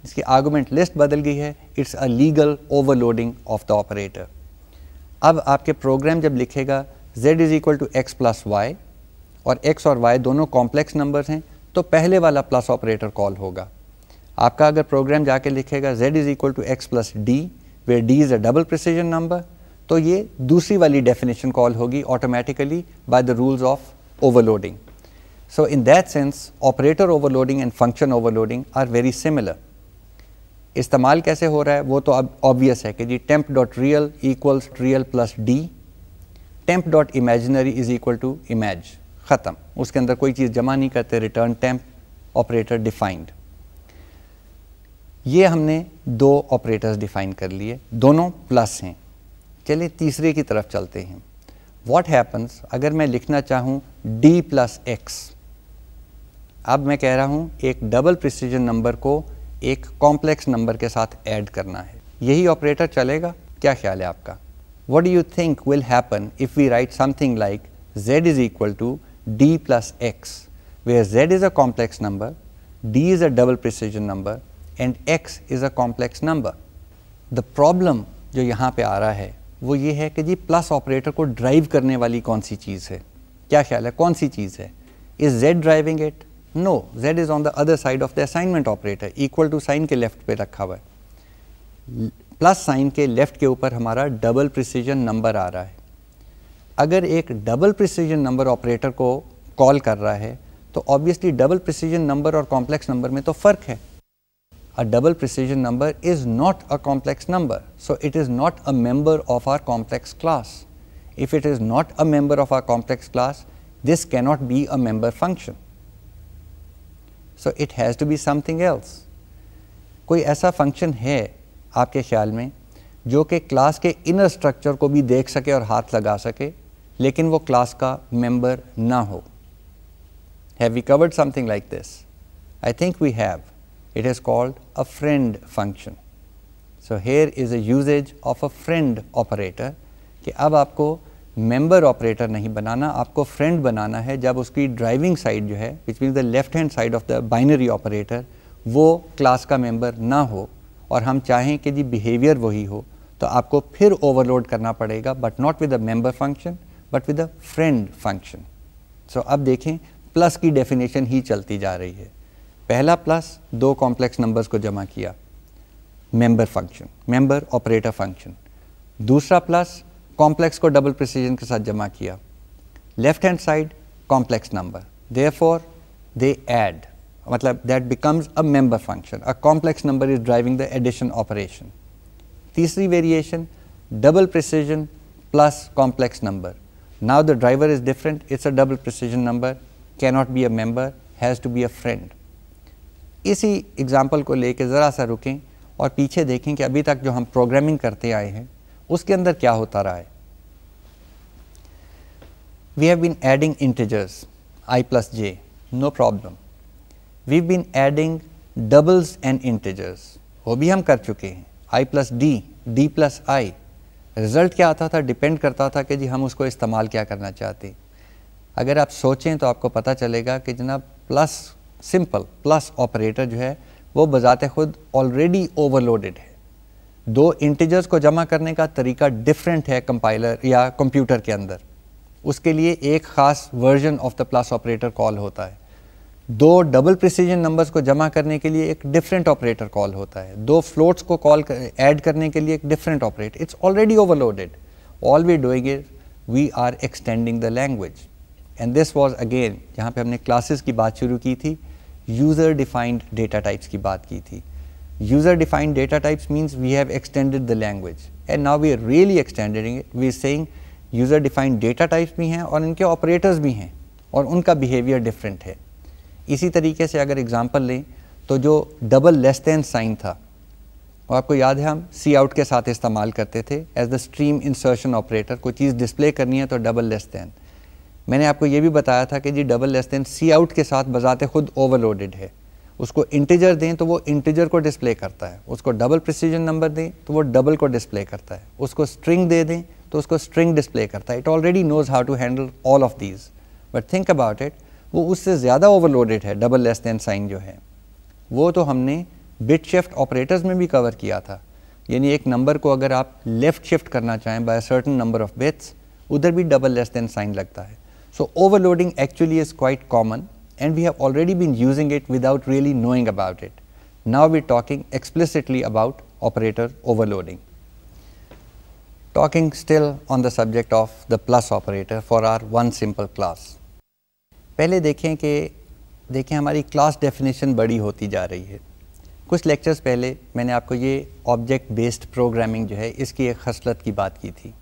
इसकी आर्गूमेंट लिस्ट बदल गई है it's a legal overloading of the operator अब आपके प्रोग्राम जब लिखेगा z is equal to x plus y और x और y दोनों कॉम्प्लेक्स नंबर्स हैं तो पहले वाला प्लस ऑपरेटर कॉल होगा आपका अगर प्रोग्राम जाके लिखेगा z is equal to x plus d where d is a double precision number तो ये दूसरी वाली डेफिनेशन कॉल होगी automatically by the rules of overloading so in that sense operator overloading and function overloading are very similar इस्तेमाल कैसे हो रहा है वो तो अब ऑब्वियस है कि जी temp dot real equals real plus d temp dot imaginary is equal to image ख़त्म उसके अंदर कोई चीज़ जमा नहीं करते रिटर्न टेम्प ऑपरेटर डिफाइंड ये हमने दो ऑपरेटर्स डिफाइन कर लिए दोनों प्लस हैं चलिए तीसरे की तरफ चलते हैं वॉट हैपन्स अगर मैं लिखना चाहूँ डी प्लस एक्स अब मैं कह रहा हूँ एक डबल प्रिसीजन नंबर को एक कॉम्प्लेक्स नंबर के साथ ऐड करना है यही ऑपरेटर चलेगा क्या ख्याल है आपका what do you think will happen if we write something like z is equal to d plus x where z is a complex number d is a double precision number and x is a complex number the problem जो यहाँ पे आ रहा है वो ये है कि जी प्लस ऑपरेटर को ड्राइव करने वाली कौन सी चीज़ है क्या ख्याल है कौन सी चीज़ है is z driving it no z is on the other side of the assignment operator equal to sign के लेफ्ट पे रखा हुआ है प्लस साइन के लेफ्ट के ऊपर हमारा डबल प्रिसीजन नंबर आ रहा है अगर एक डबल प्रिसीजन नंबर ऑपरेटर को कॉल कर रहा है तो ऑब्वियसली डबल प्रिसीजन नंबर और कॉम्प्लेक्स नंबर में तो फ़र्क है a double precision number is not a complex number. So, it is not a member of our complex class. If it is not a member of our complex class, this cannot be a member function. So, it has to be something else. कोई ऐसा function है आपके ख्याल में जो कि class के inner structure को भी देख सके और हाथ लगा सके लेकिन वो class का member ना हो Have we covered something like this? I think we have. It is called a friend function. So here is a usage of a friend operator कि अब आपको member operator नहीं बनाना आपको friend बनाना है जब उसकी driving side जो है which means the left hand side of the binary operator वो class का member ना हो और हम चाहें कि जी behavior वही हो तो आपको फिर overload करना पड़ेगा but not with a member function but with a friend function. so अब देखें plus की definition ही चलती जा रही है पहला प्लस दो कॉम्प्लेक्स नंबर्स को जमा किया member function member operator function दूसरा प्लस कॉम्प्लेक्स को डबल प्रिसीजन के साथ जमा किया left hand side complex number for the add मतलब that becomes a member function a complex number is driving the addition operation तीसरी variation double precision plus complex number now the driver is different it's a double precision number cannot be a member has to be a friend इसी एग्ज़ाम्पल को लेके ज़रा सा रुकें और पीछे देखें कि अभी तक जो हम प्रोग्रामिंग करते आए हैं उसके अंदर क्या होता रहा है we have been adding integers i plus j no problem we been adding doubles and integers वो भी हम कर चुके हैं i plus d d plus i result क्या आता था डिपेंड करता था कि जी हम उसको इस्तेमाल क्या करना चाहते अगर आप सोचें तो आपको पता चलेगा कि जना प्लस सिंपल प्लस ऑपरेटर जो है वो बज़ात खुद ऑलरेडी ओवरलोडेड है दो इंटीजर्स को जमा करने का तरीका डिफरेंट है कंपाइलर या कंप्यूटर के अंदर उसके लिए एक ख़ास version of the plus operator call होता है दो डबल प्रिसीजन नंबर्स को जमा करने के लिए एक डिफरेंट ऑपरेटर कॉल होता है दो फ्लोट्स को कॉल ऐड करने के लिए एक different operator it's already overloaded all we doing it we are extending the language and this was again जहाँ पे हमने क्लासेस की बात शुरू की थी यूज़र डिफाइंड डेटा टाइप्स की बात की थी user defined data types means we have extended the language and now we are really extended it we saying user defined data types भी हैं और इनके ऑपरेटर्स भी हैं और उनका बिहेवियर डिफरेंट है इसी तरीके से अगर एग्जाम्पल लें तो जो डबल लेस दैन साइन था वो आपको याद है हम सी आउट के साथ इस्तेमाल करते थे as the stream insertion operator कोई चीज़ डिस्प्ले करनी है तो डबल लेस दैन मैंने आपको ये भी बताया था कि जी double less than cout के साथ बजाते खुद ओवरलोडेड है उसको इंटीजर दें तो वो इंटीजर को डिस्प्ले करता है उसको डबल प्रिसीजन नंबर दें तो वो डबल को डिस्प्ले करता है उसको स्ट्रिंग दे दें तो उसको स्ट्रिंग डिस्प्ले करता है it already knows how to handle all of these but think about it वो उससे ज़्यादा ओवरलोडेड है डबल लेस देन साइन जो है वो तो हमने बिट शिफ्ट ऑपरेटर्स में भी कवर किया था यानी एक नंबर को अगर आप लेफ़्ट शिफ्ट करना चाहें by certain number of bits उधर भी डबल लेस देन साइन लगता है So overloading actually is quite common and we have already been using it without really knowing about it. Now we are talking explicitly about operator overloading. Talking still on the subject of the plus operator for our one simple class. पहले देखें कि देखें हमारी क्लास डेफिनेशन बड़ी होती जा रही है कुछ लेक्चर्स पहले मैंने आपको ये ऑब्जेक्ट बेस्ड प्रोग्रामिंग जो है इसकी एक खसलत की बात की थी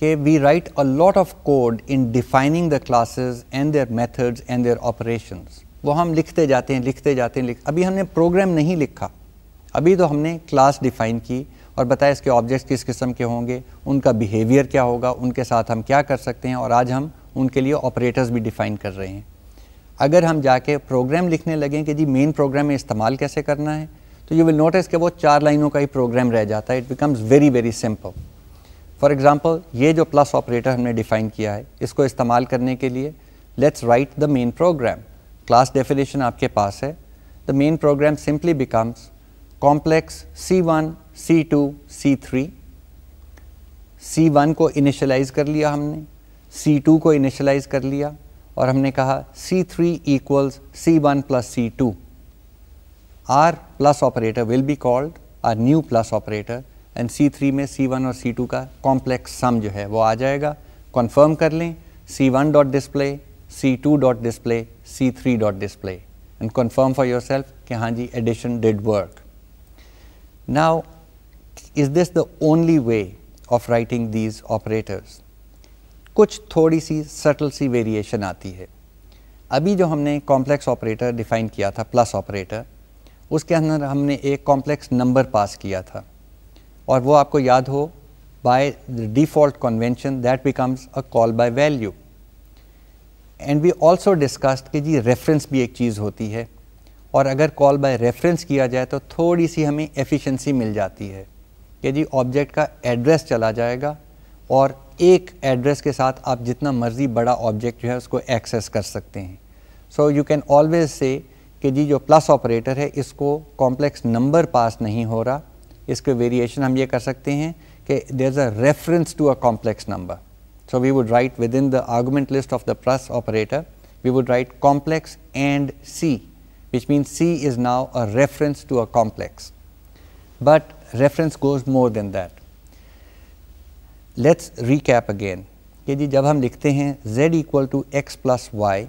okay, we write a lot of code in defining the classes and their methods and their operations. वो हम लिखते जाते हैं लिखते जाते हैं लिख अभी हमने प्रोग्राम नहीं लिखा अभी तो हमने क्लास डिफाइन की और बताया इसके ऑब्जेक्ट्स किस किस्म के होंगे उनका बिहेवियर क्या होगा उनके साथ हम क्या कर सकते हैं और आज हम उनके लिए ऑपरेटर्स भी डिफ़ाइन कर रहे हैं अगर हम जाके प्रोग्राम लिखने लगें कि जी मेन प्रोग्राम में इस्तेमाल कैसे करना है तो यू विल नोटिस कि वो चार लाइनों का ही प्रोग्राम रह जाता है it becomes very very simple for example ये जो प्लस ऑपरेटर हमने डिफ़ाइन किया है इसको इस्तेमाल करने के लिए let's write the main program class definition आपके पास है the main program simply becomes complex c one c two c three c one को इनिशलाइज कर लिया हमने सी टू को इनिशलाइज कर लिया और हमने कहा c three equals c one plus c two our plus operator will be called our new plus operator and c three में सी वन और सी टू का कॉम्प्लेक्स सम जो है वो आ जाएगा कॉन्फर्म कर लें c one dot display c two dot display c three dot display and confirm for yourself कि हाँ जी addition did work now is this the only way of writing these operators कुछ थोड़ी सी सटल सी वेरिएशन आती है अभी जो हमने कॉम्प्लेक्स ऑपरेटर डिफाइन किया था प्लस ऑपरेटर उसके अंदर हमने एक कॉम्प्लेक्स नंबर पास किया था और वो आपको याद हो by default convention that becomes a call by value and we also discussed कि जी रेफरेंस भी एक चीज़ होती है और अगर कॉल बाय रेफरेंस किया जाए तो थोड़ी सी हमें एफिशिएंसी मिल जाती है कि जी ऑब्जेक्ट का एड्रेस चला जाएगा और एक एड्रेस के साथ आप जितना मर्ज़ी बड़ा ऑब्जेक्ट जो है उसको एक्सेस कर सकते हैं so you can always say कि जी जो प्लस ऑपरेटर है इसको कॉम्प्लेक्स नंबर पास नहीं हो रहा इसके वेरिएशन हम ये कर सकते हैं कि there a reference to a complex number so we would write within the argument list of the plus operator we would write complex and c which mean c is now a reference to a complex but reference goes more than that let's recap again जी जब हम लिखते हैं z equal to x plus y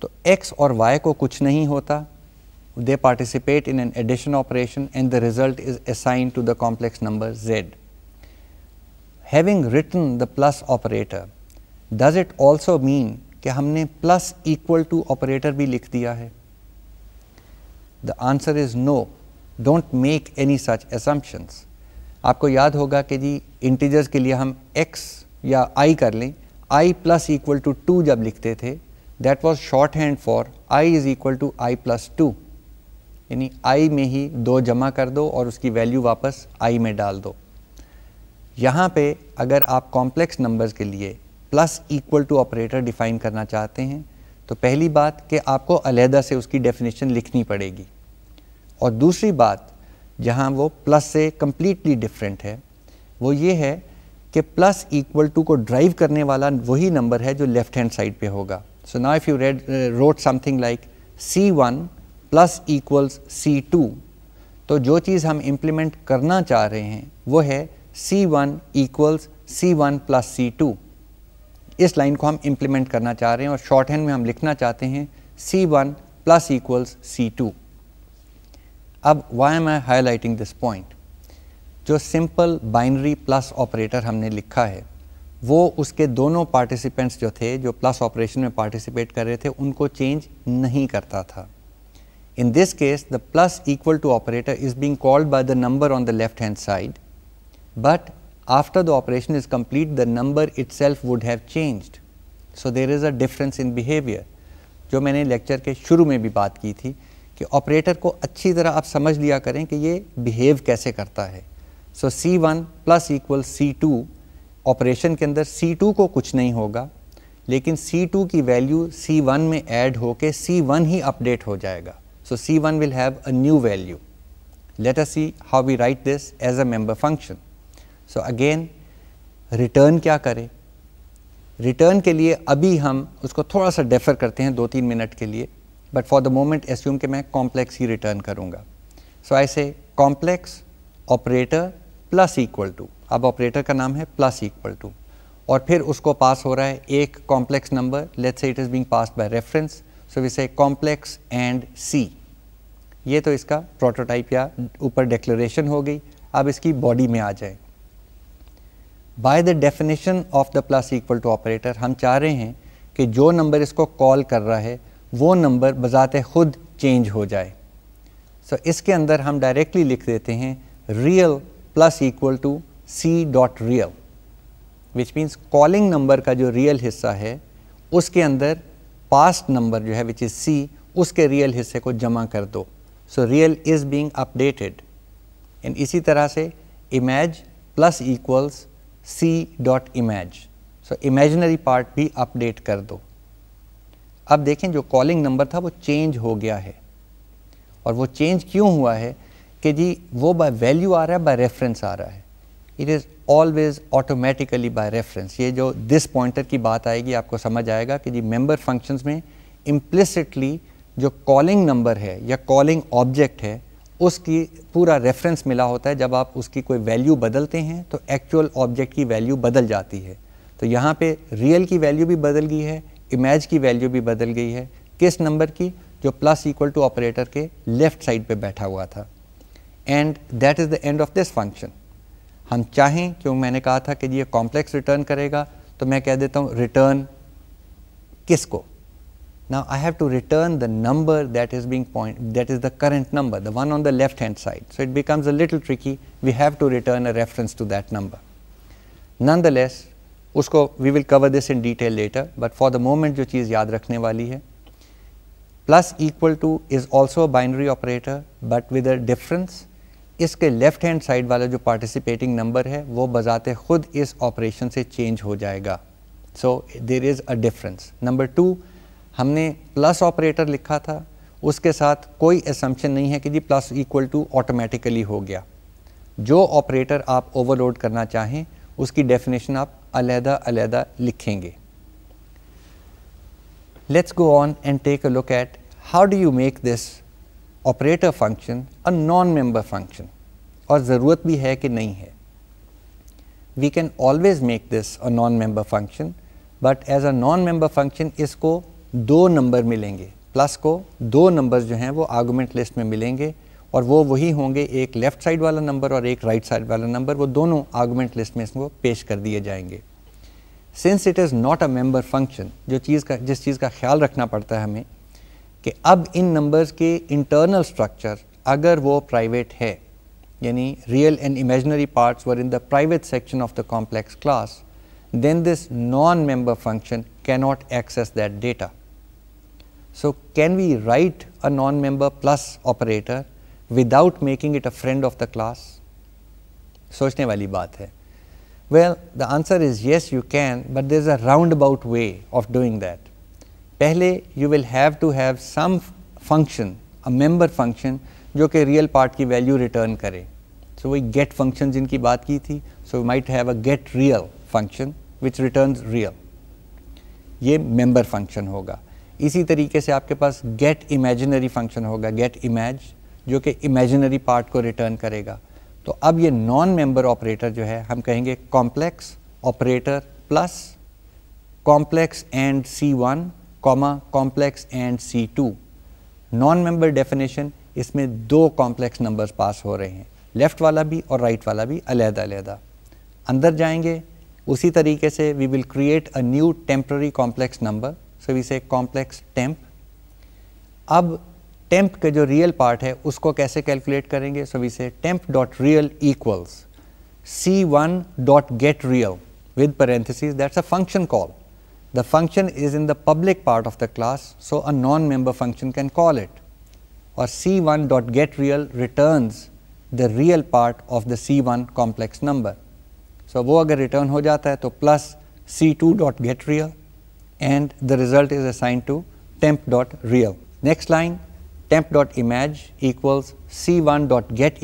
तो एक्स और वाई को कुछ नहीं होता they participate in an addition operation and the result is assigned to the complex number z. Having written the plus operator, does it also mean that we have plus equal to operator bhi likh The answer is no. Don't make any such assumptions. Aapko yaad hoga ke ji integers ke liye x ya i kar lein. i plus equal to 2 jab the, that was shorthand for i is equal to i plus 2. यानी आई में ही दो जमा कर दो और उसकी वैल्यू वापस आई में डाल दो यहाँ पे अगर आप कॉम्प्लेक्स नंबर्स के लिए plus equal to operator define करना चाहते हैं तो पहली बात कि आपको अलहदा से उसकी डेफिनेशन लिखनी पड़ेगी और दूसरी बात जहाँ वो प्लस से कम्प्लीटली डिफरेंट है वो ये है कि प्लस इक्वल टू को ड्राइव करने वाला वही नंबर है जो लेफ़्ट हैंड साइड पे होगा so now if you rewrote something like c one plus equals c two तो जो चीज़ हम इम्प्लीमेंट करना चाह रहे हैं वो है c one equals c one plus c two इस लाइन को हम इम्प्लीमेंट करना चाह रहे हैं और शॉर्ट हैंड में हम लिखना चाहते हैं c one plus equals c two अब why am I highlighting this point जो सिंपल बाइनरी प्लस ऑपरेटर हमने लिखा है वो उसके दोनों पार्टिसिपेंट्स जो थे जो प्लस ऑपरेशन में पार्टिसिपेट कर रहे थे उनको चेंज नहीं करता था In this case, the plus equal to operator is being called by the number on the left hand side, but after the operation is complete, the number itself would have changed. So, there is a difference in behavior. जो मैंने लेक्चर के शुरू में भी बात की थी कि ऑपरेटर को अच्छी तरह आप समझ लिया करें कि ये बिहेव कैसे करता है so C1 one plus equal c operation के अंदर C2 को कुछ नहीं होगा लेकिन C2 की वैल्यू C1 में ऐड होके C1 ही अपडेट हो जाएगा So C1 will have a new value. Let us see how we write this as a member function. So again return क्या करें Return के लिए अभी हम उसको थोड़ा सा defer करते हैं दो तीन मिनट के लिए But for the moment, assume कि मैं complex ही return करूँगा So I say complex operator plus equal to. अब operator का नाम है plus equal to. और फिर उसको पास हो रहा है एक complex number let's say it is being passed by reference so we say complex and c ये तो इसका प्रोटोटाइप या ऊपर डिक्लेरेशन हो गई अब इसकी बॉडी में आ जाए by the definition of the plus equal to operator हम चाह रहे हैं कि जो नंबर इसको कॉल कर रहा है वो नंबर बज़ात खुद चेंज हो जाए सो so, इसके अंदर हम डायरेक्टली लिख देते हैं real plus equal to c dot real which means calling number का जो रियल हिस्सा है उसके अंदर पास्ट नंबर जो है विच इज़ सी उसके रियल हिस्से को जमा कर दो so real is being updated and इसी तरह से image plus equals c dot image so imaginary part भी अपडेट कर दो अब देखें जो कॉलिंग नंबर था वो चेंज हो गया है और वो चेंज क्यों हुआ है कि जी वो बाय वैल्यू आ रहा है बाय रेफरेंस आ रहा है it is always automatically by reference ये जो दिस पॉइंटर की बात आएगी आपको समझ आएगा कि जी मेंबर फंक्शंस में इम्प्लिसिटली जो कॉलिंग नंबर है या कॉलिंग ऑब्जेक्ट है उसकी पूरा रेफरेंस मिला होता है जब आप उसकी कोई वैल्यू बदलते हैं तो एक्चुअल ऑब्जेक्ट की वैल्यू बदल जाती है तो यहाँ पे रियल की वैल्यू भी बदल गई है इमेज की वैल्यू भी बदल गई है किस नंबर की जो प्लस इक्वल टू ऑपरेटर के लेफ्ट साइड पे बैठा हुआ था and that is the end of this function हम चाहें क्यों मैंने कहा था कि ये कॉम्प्लेक्स रिटर्न करेगा तो मैं कह देता हूँ रिटर्न किसको Now I have to return the number that is being point that is the current number, the one on the left hand side. So it becomes a little tricky. We have to return a reference to that number. Nonetheless, usko we will cover this in detail later, but for the moment jo cheez yaad rakhne wali hai, plus equal to is also a binary operator, but with a difference. Iske left hand side wala jo participating number hai, wo bazate khud is operation se change ho jayega. So there is a difference. Number two, हमने प्लस ऑपरेटर लिखा था उसके साथ कोई असम्पन नहीं है कि जी प्लस इक्वल टू ऑटोमेटिकली हो गया जो ऑपरेटर आप ओवरलोड करना चाहें उसकी डेफिनेशन आप अलहदा अलहदा लिखेंगे let's go on and take a look at how do you make this operator function a non member function और ज़रूरत भी है कि नहीं है we can always make this a non member function but as a non member function इसको दो नंबर मिलेंगे प्लस को दो नंबर्स जो हैं वो आर्गूमेंट लिस्ट में मिलेंगे और वो वही होंगे एक लेफ़्ट साइड वाला नंबर और एक राइट right साइड वाला नंबर वो दोनों आर्गूमेंट लिस्ट में इसको पेश कर दिए जाएंगे since it is not a member function जो चीज़ का जिस चीज़ का ख्याल रखना पड़ता है हमें कि अब इन नंबर्स के इंटरनल स्ट्रक्चर अगर वो प्राइवेट है यानी real and imaginary parts were in the private section of the complex class then this non member function cannot access that data So can we write a non-member plus operator without making it a friend of the class? Sochne wali baat hai. Well, the answer is yes, you can, but there's a roundabout way of doing that. Pehle, you will have to have some function, a member function, jo ke real part ki value return kare. So we get functions in ki baat ki so we might have a get real function, which returns real. Ye member function hoga. इसी तरीके से आपके पास गेट इमेजिनरी फंक्शन होगा गेट इमेज जो कि इमेजिनरी पार्ट को रिटर्न करेगा तो अब ये नॉन मेंबर ऑपरेटर जो है हम कहेंगे complex operator plus complex and c one comma complex and c two non member definition इसमें दो कॉम्प्लेक्स नंबर्स पास हो रहे हैं लेफ़्ट वाला भी और राइट right वाला भी अलहदा अलहदा अंदर जाएंगे उसी तरीके से we will create a new temporary complex number so we say complex temp अब टेम्प के जो रियल पार्ट है उसको कैसे कैलकुलेट करेंगे so we say temp dot real equals c one dot get real with parenthesis that's a function call the function is in the public part of the class so a non member function can call it और c one dot get real return the real part of the c one complex number so वो अगर रिटर्न हो जाता है तो plus c two dot get real and the result is assigned to temp dot real. Next line temp dot equals c1 dot get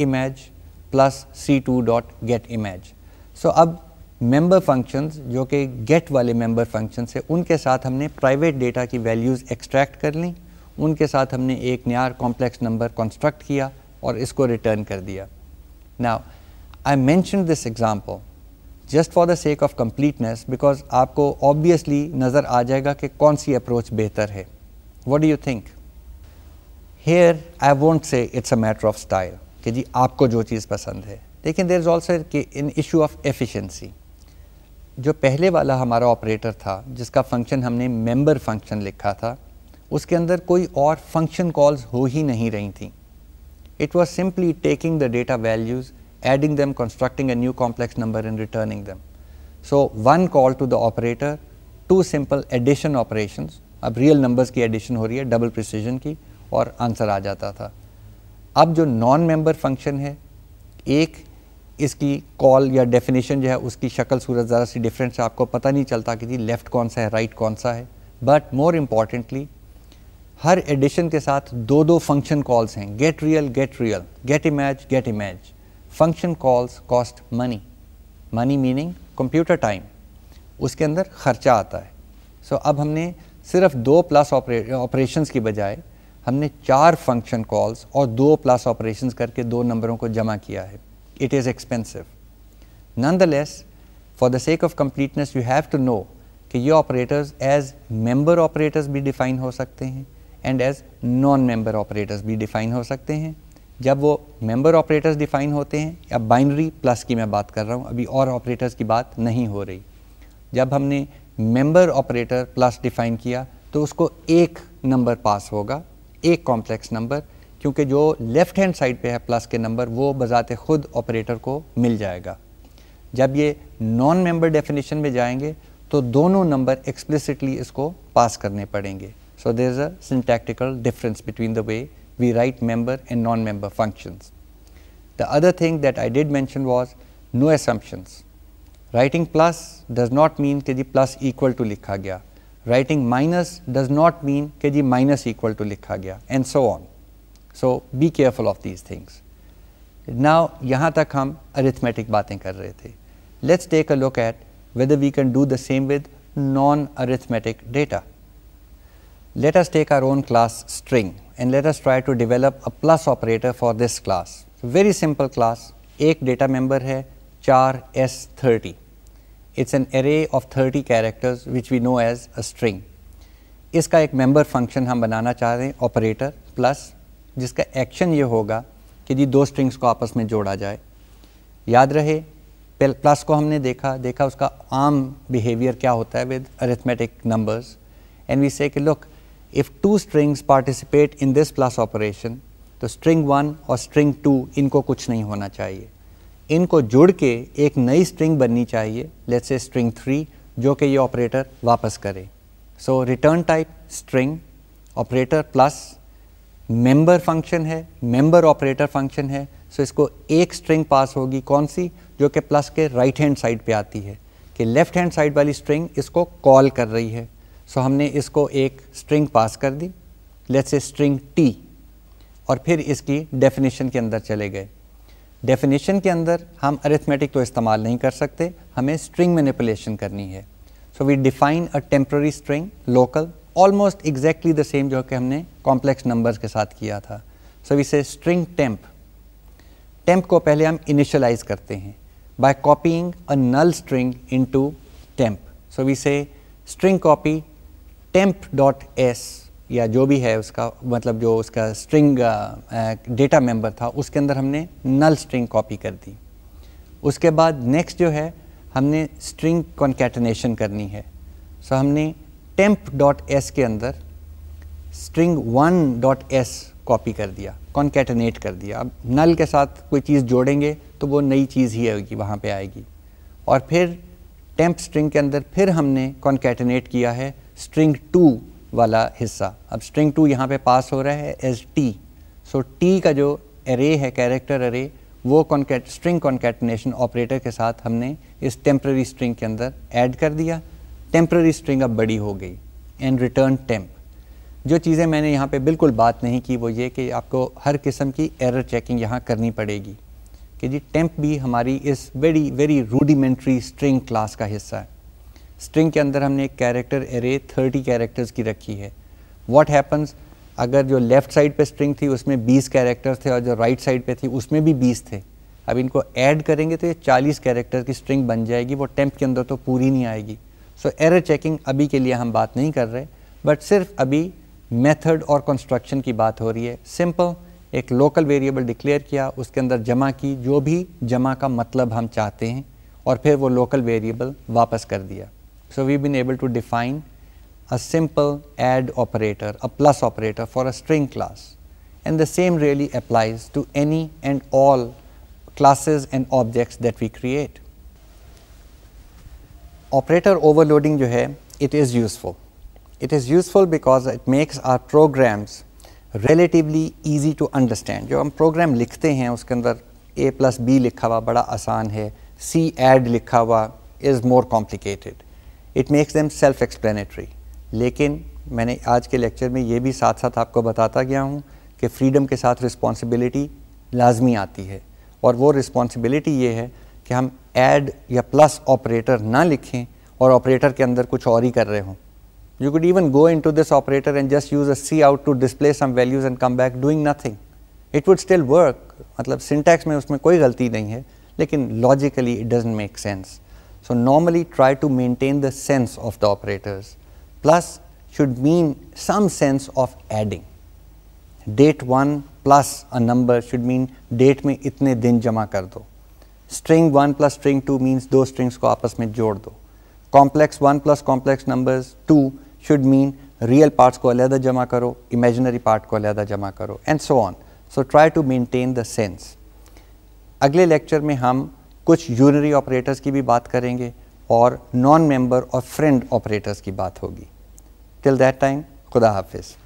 plus c2 dot get So, अब member functions जो कि get वाले member functions है उनके साथ हमने private data की values extract कर ली उनके साथ हमने एक complex number construct किया और return Now, I mentioned this example just for the sake of completeness because आपको ऑब्वियसली नज़र आ जाएगा कि कौन सी अप्रोच बेहतर है what do you think here I want say it's a matter of style कि जी आपको जो चीज़ पसंद है लेकिन there is also in issue of efficiency जो पहले वाला हमारा ऑपरेटर था जिसका फंक्शन हमने मेंबर फंक्शन लिखा था उसके अंदर कोई और फंक्शन कॉल्स हो ही नहीं रही थी it was simply taking the data values adding them, constructing a new complex number and returning them. So, one call to the operator, two simple addition operations, अब real numbers की addition हो रही है double precision की और answer आ जाता था अब जो non-member function है एक इसकी call या definition जो है उसकी शक्ल सूरत ज़रा सी डिफरेंट है आपको पता नहीं चलता कि जी left कौन सा है right कौन सा है but more importantly, her addition के साथ दो दो function calls हैं get real, get real, get image, get image. Function calls cost money money meaning computer time उसके अंदर ख़र्चा आता है सो so, अब हमने सिर्फ दो प्लस ऑपरेशन की बजाय हमने चार फंक्शन कॉल्स और दो प्लस ऑपरेशन करके दो नंबरों को जमा किया है it is expensive nonetheless for the sake of completeness you have to know कि ये ऑपरेटर्स एज मेंबर ऑपरेटर्स भी डिफाइन हो सकते हैं and as non member operators भी डिफाइन हो सकते हैं जब वो मेंबर ऑपरेटर्स डिफाइन होते हैं या बाइनरी प्लस की मैं बात कर रहा हूँ अभी और ऑपरेटर्स की बात नहीं हो रही जब हमने मेंबर ऑपरेटर प्लस डिफाइन किया तो उसको एक नंबर पास होगा एक कॉम्प्लेक्स नंबर क्योंकि जो लेफ़्ट हैंड साइड पे है प्लस के नंबर वो बज़ात ख़ुद ऑपरेटर को मिल जाएगा जब ये नॉन मेंबर डेफिनेशन में जाएंगे तो दोनों नंबर एक्सप्लिसिटली इसको पास करने पड़ेंगे so there is a syntactical difference between the way we write member and non-member functions. The other thing that I did mention was no assumptions. Writing plus does not mean that the plus equal to लिखा गया. Writing minus does not mean that the minus equal to लिखा गया and so on. So be careful of these things. Now यहाँ तक हम arithmetic बातें कर रहे थे. Let's take a look at whether we can do the same with non-arithmetic data. Let us take our own class string. and let us try to develop a plus operator for this class. Very simple class, एक data member है 4s30. It's an array of 30 characters which we know as a string. इसका ek member function हम banana cha rahe, operator plus jiska action ye hoga, ki ji do strings ko आपस mein joda जाए याद rahe, plus ko हमने dekha, dekha uska arm behavior kya hota hai with arithmetic numbers. And we say ki look, if two strings participate in this plus operation तो string वन और string टू इनको कुछ नहीं होना चाहिए इनको जुड़ के एक नई स्ट्रिंग बननी चाहिए लेट्स से string थ्री जो कि ये ऑपरेटर वापस करे so return type string operator plus member function है मेंबर ऑपरेटर फंक्शन है सो so इसको एक स्ट्रिंग पास होगी कौन सी जो कि प्लस के राइट हैंड साइड पे आती है कि लेफ्ट हैंड साइड वाली स्ट्रिंग इसको कॉल कर रही है सो हमने इसको एक स्ट्रिंग पास कर दी लेट्स ए स्ट्रिंग टी और फिर इसकी डेफिनेशन के अंदर चले गए डेफिनेशन के अंदर हम अरिथमेटिक तो इस्तेमाल नहीं कर सकते हमें स्ट्रिंग मैनिपुलेशन करनी है so we define a temporary string local almost exactly the same जो कि हमने कॉम्प्लेक्स नंबर्स के साथ किया था so we say string temp temp को पहले हम इनिशलाइज करते हैं by copying a null string into temp so we say string copy temp dot s या जो भी है उसका मतलब जो उसका स्ट्रिंग डेटा मेंबर था उसके अंदर हमने नल स्ट्रिंग कॉपी कर दी उसके बाद नेक्स्ट जो है हमने स्ट्रिंग कॉन्केटनेशन करनी है सो so, हमने टेम्प डॉट एस के अंदर string one dot s copy कर दिया कॉन्केटनेट कर दिया अब नल के साथ कोई चीज़ जोड़ेंगे तो वो नई चीज़ ही होगी वहाँ पे आएगी और फिर टेम्प स्ट्रिंग के अंदर फिर हमने कॉन्केटनेट किया है स्ट्रिंग टू वाला हिस्सा अब स्ट्रिंग टू यहाँ पे पास हो रहा है एज टी सो टी का जो एरे है कैरेक्टर एरे वो कॉन्केट स्ट्रिंग कॉन्केटनेशन ऑपरेटर के साथ हमने इस टेम्प्ररी स्ट्रिंग के अंदर ऐड कर दिया टेम्प्ररी स्ट्रिंग अब बड़ी हो गई एंड रिटर्न टेम्प जो चीज़ें मैंने यहाँ पे बिल्कुल बात नहीं की वो ये कि आपको हर किस्म की एरर चेकिंग यहाँ करनी पड़ेगी कि जी टेम्प भी हमारी इस very very rudimentary string class का हिस्सा है स्ट्रिंग के अंदर हमने एक कैरेक्टर एरे 30 कैरेक्टर्स की रखी है व्हाट हैपन्स अगर जो लेफ्ट साइड पे स्ट्रिंग थी उसमें 20 कैरेक्टर्स थे और जो राइट right साइड पे थी उसमें भी 20 थे अब इनको ऐड करेंगे तो ये 40 कैरेक्टर की स्ट्रिंग बन जाएगी वो टेम्प के अंदर तो पूरी नहीं आएगी सो एरर चेकिंग अभी के लिए हम बात नहीं कर रहे बट सिर्फ अभी मेथड और कंस्ट्रक्शन की बात हो रही है सिंपल एक लोकल वेरिएबल डिक्लेयर किया उसके अंदर जमा की जो भी जमा का मतलब हम चाहते हैं और फिर वो लोकल वेरिएबल वापस कर दिया So, we have been able to define a simple add operator, a plus operator for a string class and the same really applies to any and all classes and objects that we create. Operator overloading jo hai, it is useful. It is useful because it makes our programs relatively easy to understand. जो हम program लिखते हैं उसके अंदर a plus b लिखा हुआ बड़ा आसान है c add लिखा हुआ is more complicated. It makes them self explanatory लेकिन मैंने आज के लेक्चर में ये भी साथ साथ आपको बताता गया हूँ कि फ्रीडम के साथ रिस्पॉन्सिबिलिटी लाजमी आती है और वो रिस्पॉन्सिबिलिटी ये है कि हम ऐड या प्लस ऑपरेटर ना लिखें और ऑपरेटर के अंदर कुछ और ही कर रहे हों you could even go into this operator and just use a c out to display some values and come back doing nothing it would still work मतलब सिंटैक्स में उसमें कोई गलती नहीं है लेकिन logically it doesn't make sense So normally try to maintain the sense of the operators. Plus should mean some sense of adding. Date one plus a number should mean date में itne din jama kar do. String one plus string two means दो strings ko आपस में jod do. Complex one plus complex numbers two should mean real parts ko अलहदा jama karo, imaginary part ko अलहदा jama karo and so on. So try to maintain the sense. अगले lecture में हम कुछ यूनरी ऑपरेटर्स की भी बात करेंगे और नॉन मेंबर और फ्रेंड ऑपरेटर्स की बात होगी टिल दैट टाइम खुदा हाफिज़